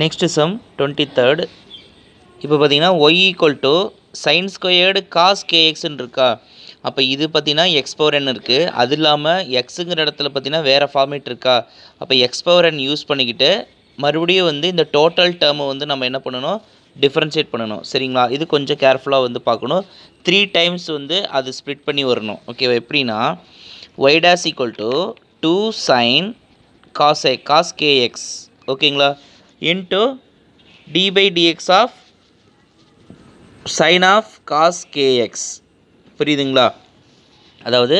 next sum twenty third இப்போ பார்த்தீங்கன்னா y equal to sine squared cos கேஎக்ஸ்ன்னு இருக்கா அப்போ இது பார்த்தீங்கன்னா எக்ஸ் பவர் என் இருக்குது அது இல்லாமல் எக்ஸுங்கிற இடத்துல பார்த்தீங்கன்னா வேறு ஃபார்மேட் இருக்கா அப்போ எக்ஸ் பவர் என் யூஸ் பண்ணிக்கிட்டு மறுபடியும் வந்து இந்த டோட்டல் டேர்மை வந்து நம்ம என்ன பண்ணணும் டிஃப்ரென்ஷியேட் பண்ணணும் சரிங்களா இது கொஞ்சம் கேர்ஃபுல்லாக வந்து பார்க்கணும் த்ரீ டைம்ஸ் வந்து அது ஸ்ப்ளிட் பண்ணி வரணும் ஓகேவா எப்படின்னா y dash equal to two sine cos cos k x ஓகேங்களா into d by dx of sin of cos kx புரியுதுங்களா அதாவது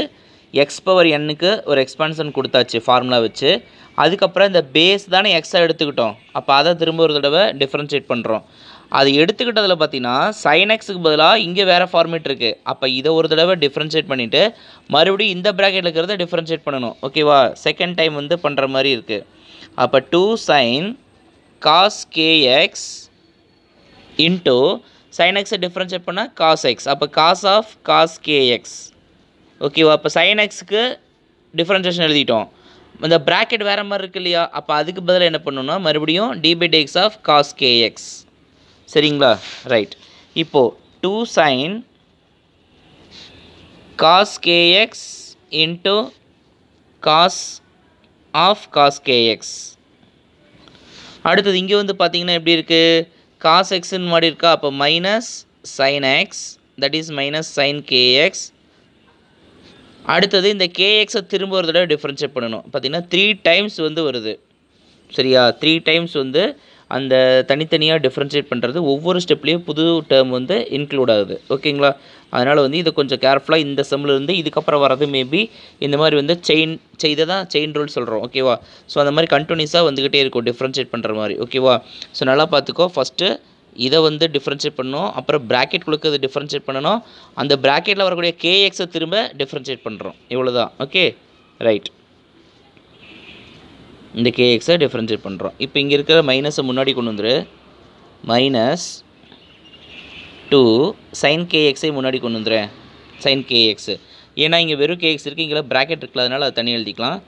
எக்ஸ் பவர் என்னுக்கு ஒரு எக்ஸ்பான்ஷன் கொடுத்தாச்சு ஃபார்முலா வச்சு அதுக்கப்புறம் இந்த பேஸ் தானே எக்ஸாக எடுத்துக்கிட்டோம் அப்போ அதை திரும்ப ஒரு தடவை டிஃப்ரென்ஷியேட் பண்ணுறோம் அது எடுத்துக்கிட்டதில் பார்த்தீங்கன்னா சைன் எக்ஸுக்கு பதிலாக இங்கே வேறு ஃபார்மேட் இருக்குது அப்போ இதை ஒரு தடவை டிஃப்ரென்ஷியேட் பண்ணிவிட்டு மறுபடியும் இந்த ப்ராக்கெட்டில் இருக்கிறத டிஃப்ரென்ஷியேட் பண்ணணும் ஓகேவா செகண்ட் டைம் வந்து பண்ணுற மாதிரி இருக்குது அப்போ two sine cos k x into sine எக்ஸை பண்ணால் காஸ் எக்ஸ் அப்போ காஸ் ஆஃப் காஸ் கேஎக்ஸ் ஓகேவா அப்போ சைன் எக்ஸுக்கு டிஃப்ரென்ஷியேஷன் எழுதிட்டோம் இந்த ப்ராக்கெட் வேறு மாதிரி இருக்கு இல்லையா அப்போ அதுக்கு பதிலாக என்ன பண்ணணும்னா மறுபடியும் d by x of cos k x சரிங்களா ரைட் இப்போது two sine cos k x into cos of cos k x அடுத்தது இங்கே வந்து பார்த்தீங்கன்னா எப்படி இருக்குது காஸ் எக்ஸுன்னு மாதிரி இருக்கா அப்போ minus sine x that is minus sine k x அடுத்தது இந்த கேஎக்ஸை திரும்ப ஒரு தடவை டிஃப்ரென்ஷியேட் பண்ணணும் பார்த்திங்கன்னா த்ரீ டைம்ஸ் வந்து வருது சரியா த்ரீ டைம்ஸ் வந்து அந்த தனித்தனியாக டிஃப்ரென்ஷியேட் பண்ணுறது ஒவ்வொரு ஸ்டெப்லேயும் புது டேர்ம் வந்து இன்க்ளூட் ஆகுது ஓகேங்களா அதனால் வந்து இதை கொஞ்சம் கேர்ஃபுல்லாக இந்த செம்லேருந்து இதுக்கப்புறம் வரது மேபி இந்த மாதிரி வந்து செயின் செய்த தான் செயின் ரூல் சொல்கிறோம் ஓகேவா ஸோ அந்த மாதிரி கண்டினியூஸாக வந்துக்கிட்டே இருக்கும் டிஃப்ரென்ஷியேட் பண்ணுற மாதிரி ஓகேவா ஸோ நல்லா பார்த்துக்கோ ஃபஸ்ட்டு இதை வந்து டிஃப்ரென்ஷியேட் பண்ணணும் அப்புறம் ப்ராக்கெட் கொடுக்க இதை டிஃப்ரென்ஷியேட் பண்ணணும் அந்த ப்ராக்கெட்டில் வரக்கூடிய கேஎக்ஸை திரும்ப டிஃப்ரென்ஷியேட் பண்ணுறோம் இவ்வளோ தான் ஓகே ரைட் இந்த கேஎக்ஸை டிஃப்ரென்ஷியேட் பண்ணுறோம் இப்போ இங்கே இருக்கிற மைனஸை முன்னாடி கொண்டு வந்துரு மைனஸ் டூ சைன் கேஎக்ஸை முன்னாடி கொண்டு வந்துடுறேன் சைன் கேஎக்ஸு ஏன்னா இங்கே வெறும் கேஎக்ஸ் இருக்குது இங்கே ப்ராக்கெட் இருக்குல்ல அதனால் அதை தனி எழுதிக்கலாம்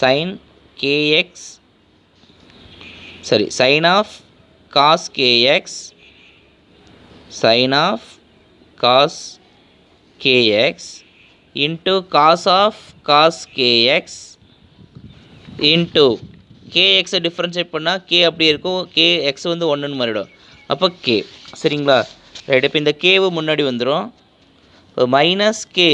sine k x sorry sine of cos k x sine of cos k x into cos of cos k x into கேஎக்ஸை டிஃப்ரென்ஷியேட் பண்ணால் கே அப்படி இருக்கும் கே எக்ஸ் வந்து ஒன்றுன்னு மாறிடும் அப்போ கே சரிங்களா ரைட் இப்போ இந்த கேவு முன்னாடி வந்துடும் இப்போ மைனஸ் கே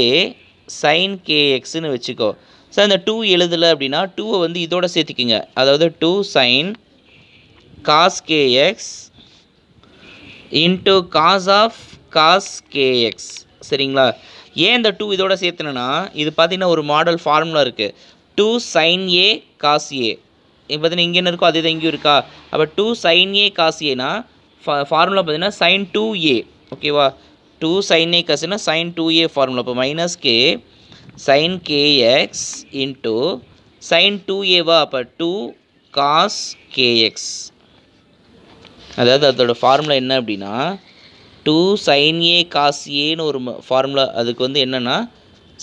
சைன் கேஎக்ஸ்னு வச்சுக்கோ சார் இந்த டூ எழுதலை அப்படின்னா டூவை வந்து இதோட சேர்த்துக்கிங்க அதாவது two sine cos k x into cos of cos k x சரிங்களா ஏன் இந்த டூ இதோட சேர்த்துனேன்னா இது பார்த்தீங்கன்னா ஒரு மாடல் ஃபார்முலா இருக்குது two sine A cos A இப்போ பார்த்தீங்கன்னா இங்கே என்ன இருக்கோ அதே தான் இங்கேயும் இருக்கா அப்போ டூ சைன் ஏ காஸ் ஏனா ஃபா ஃபார்முலா பார்த்தீங்கன்னா சைன் டூ ஏ ஓகேவா டூ சைன் ஏ காசுனா சைன் டூ ஏ ஃபார்முலா இப்போ minus k sine k x into sine two ஏவா அப்போ டூ காஸ் கேஎக்ஸ் அதாவது அதோட ஃபார்முலா என்ன அப்படின்னா டூ சைன் ஏ காஸ் ஏன்னு ஒரு ஃபார்முலா அதுக்கு வந்து என்னென்னா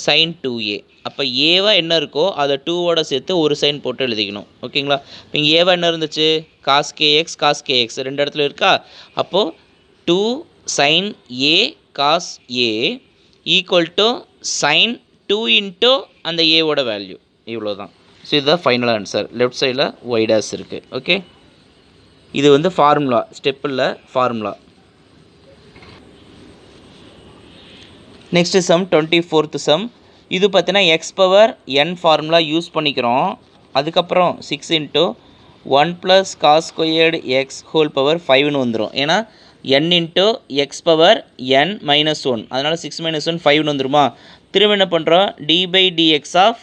சைன் டூ ஏ அப்போ ஏவா என்ன இருக்கோ அதை டூவோட சேர்த்து ஒரு சைன் போட்டு எழுதிக்கணும் ஓகேங்களா இப்போ இங்கே ஏவா என்ன இருந்துச்சு காஸ் கேஎக்ஸ் காஸ் கேஎக்ஸ் ரெண்டு இடத்துல இருக்கா அப்போது two sine A cos A equal to sine two into அந்த ஏவோட வேல்யூ இவ்வளோ தான் ஸோ இதுதான் ஃபைனல் ஆன்சர் லெஃப்ட் சைடில் ஒய்டாஸ் இருக்குது ஓகே இது வந்து ஃபார்முலா ஸ்டெப்பில் formula next sum twenty fourth sum இது பார்த்தீங்கன்னா x power n formula use பண்ணிக்கிறோம் அதுக்கப்புறம் six into one plus cos squared x whole power ஃபைவ்னு வந்துடும் ஏன்னா n into x power n minus one அதனால் சிக்ஸ் மைனஸ் ஒன் ஃபைவ்னு வந்துடுமா திரும்ப என்ன பண்ணுறோம் d by d x of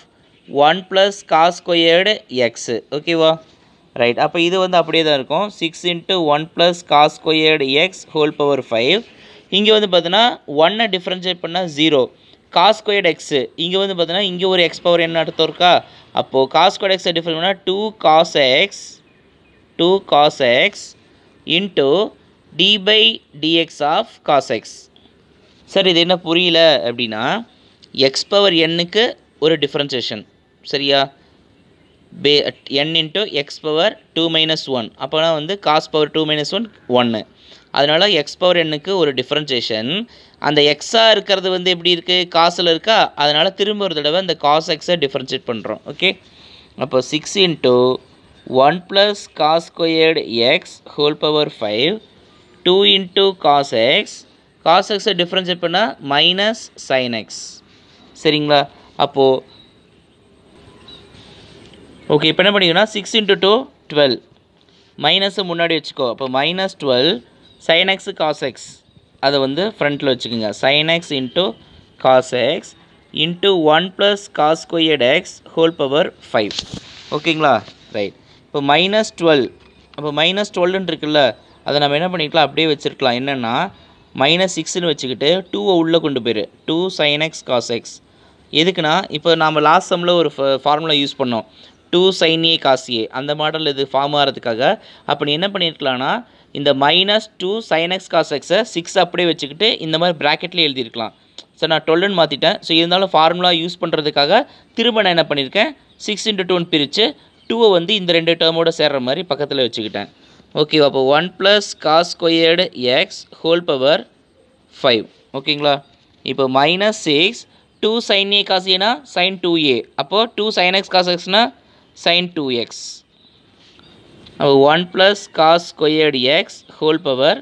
one plus cos squared x ஓகேவா ரைட் அப்போ இது வந்து அப்படியே தான் இருக்கும் six into one plus cos squared x whole power five இங்கே வந்து பார்த்தீங்கன்னா ஒன்னை டிஃப்ரென்ஷியேட் பண்ணால் ஜீரோ காஸ் எக்ஸு இங்கே வந்து பார்த்தீங்கன்னா இங்கே ஒரு எக்ஸ் பவர் என்ன அடுத்த இருக்கா அப்போது காஸ் ஸ்கொயர்ட் எக்ஸை டிஃபரன் பண்ணால் two cos x two cos x into d by d x of cos x sir இது என்ன புரியல அப்படின்னா எக்ஸ் பவர் எண்ணுக்கு ஒரு டிஃப்ரென்சேஷன் சரியா பே n into x power two minus one அப்போனா வந்து cos power two minus one ஒன்று அதனால் எக்ஸ் பவர் எண்ணுக்கு ஒரு டிஃப்ரென்சேஷன் அந்த எக்ஸாக இருக்கிறது வந்து எப்படி இருக்குது காசில் இருக்கா அதனால் திரும்ப ஒரு தடவை அந்த காஸ் எக்ஸை டிஃப்ரென்ஷியேட் பண்ணுறோம் ஓகே அப்போ six into one plus cos squared x whole power five two into cos x cos எக்ஸை டிஃப்ரென்ஷியேட் பண்ணால் மைனஸ் சைன் எக்ஸ் சரிங்களா அப்போது ஓகே இப்போ என்ன பண்ணிக்கணும் சிக்ஸ் இன்ட்டு டூ டுவெல் மைனஸை முன்னாடி வச்சுக்கோ அப்போ minus twelve sine x cos x அதை வந்து ஃப்ரண்ட்டில் வச்சுக்கோங்க sine x into cos x into one plus cos squared x whole power five ஓகேங்களா ரைட் இப்போ மைனஸ் டுவெல் அப்போ மைனஸ் டுவெல்னு இருக்குல்ல அதை நம்ம என்ன பண்ணிக்கலாம் அப்படியே வச்சுருக்கலாம் என்னென்னா மைனஸ் சிக்ஸ்னு வச்சுக்கிட்டு டூவை உள்ளே கொண்டு போயிரு two sine x cos x எதுக்குன்னா இப்போ நாம் லாஸ்ட் சம்மில் ஒரு ஃபார்முலா யூஸ் பண்ணோம் டூ சைன் ஏ காஸ் அந்த மாடல் இது ஃபார்ம் ஆகிறதுக்காக அப்படி என்ன பண்ணியிருக்கலாம்னா இந்த மைனஸ் டூ சைனக்ஸ் காஸ் எக்ஸை சிக்ஸ் அப்படியே வச்சுக்கிட்டு இந்த மாதிரி ப்ராக்கெட்லேயே எழுதியிருக்கலாம் ஸோ நான் டுவெல்னு மாற்றிட்டேன் ஸோ இருந்தாலும் ஃபார்முலா யூஸ் பண்ணுறதுக்காக திரும்ப நான் என்ன பண்ணியிருக்கேன் சிக்ஸ் இன்ட்டு டூன்னு பிரித்து டூவை வந்து இந்த ரெண்டு டேர்மோட சேர்கிற மாதிரி பக்கத்தில் வச்சுக்கிட்டேன் ஓகே அப்போ one plus cos squared x whole power five ஓகேங்களா இப்போ minus six two sine A ஏன்னா சைன் டூ ஏ அப்போது டூ சைன் எக்ஸ் காசு எக்ஸ்னால் sine two x one plus cos squared x whole power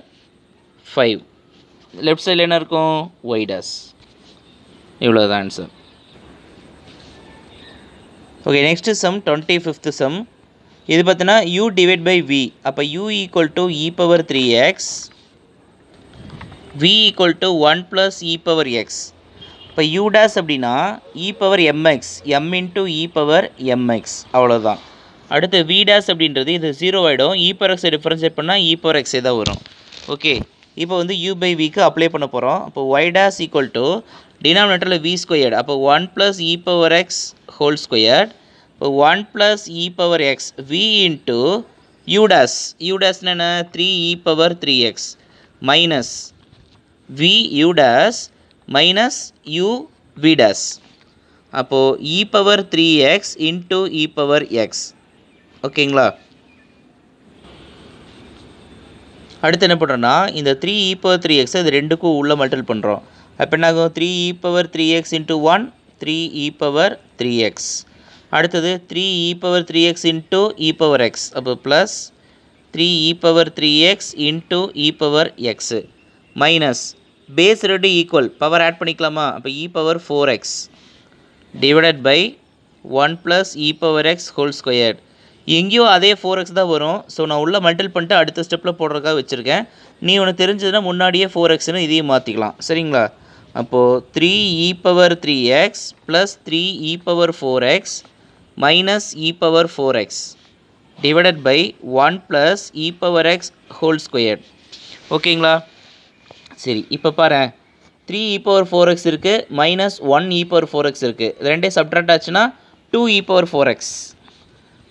five left சைடில் என்ன இருக்கும் y dash இவ்வளோதான் answer okay next sum twenty fifth sum இது பார்த்தீங்கன்னா u divide by v அப்போ u equal to e power three x v equal to one plus e power x இப்போ u dash அப்படின்னா e power m x m into e power m x அவ்வளோதான் அடுத்து we days அப்படின்றது இது zero ஆகிடும் e power எக்ஸை differentiate பண்ணால் e power எக்ஸே தான் வரும் ஓகே இப்போ வந்து யூ பை விக்கு அப்ளை பண்ண போகிறோம் அப்போ ஒய் டேஸ் ஈக்குவல் டு டினாமினேட்டரில் வி ஸ்கொயர்டு அப்போ one plus e power x whole squared இப்போ one plus e power x v into u dash u டேஸ்னு என்ன three e power three x minus v u dash minus u v dash அப்போது e power three x into e power x ஓகேங்களா அடுத்து என்ன பண்ணுறோன்னா இந்த three e power three x இது ரெண்டுக்கும் உள்ளே மல்டிபிள் பண்ணுறோம் அப்போ என்ன ஆகும் three e power three x into one three e power three x அடுத்தது three e power three x into e power x அப்போ plus three e power three x into e power x minus base ரெண்டு equal power add பண்ணிக்கலாமா அப்போ e power four x divided by one plus e power x whole squared எங்கேயோ அதே four X தான் வரும் so நான் உள்ளே மல்டில் பண்ணிட்டு அடுத்த ஸ்டெப்பில் போடுறதுக்காக வச்சுருக்கேன் நீ உனக்கு தெரிஞ்சதுன்னா முன்னாடியே ஃபோர் எக்ஸ்னு இதையும் மாற்றிக்கலாம் சரிங்களா அப்போது three e power three x plus three e power four x minus e power four x divided by one plus e power x whole square ஓகேங்களா சரி இப்போ பாரு three e power four x இருக்குது minus one e power four x இருக்குது ரெண்டே subtract ஆச்சுன்னா two e power four x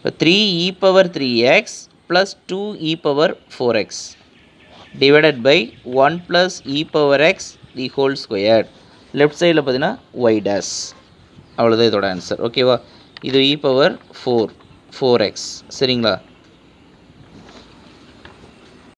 இப்போ three e power three x plus two e power four x divided by one plus e power x the whole square left சைடில் பார்த்தீங்கன்னா y dash அவ்வளோதான் இதோட answer ஓகேவா இது e power four four x சரிங்களா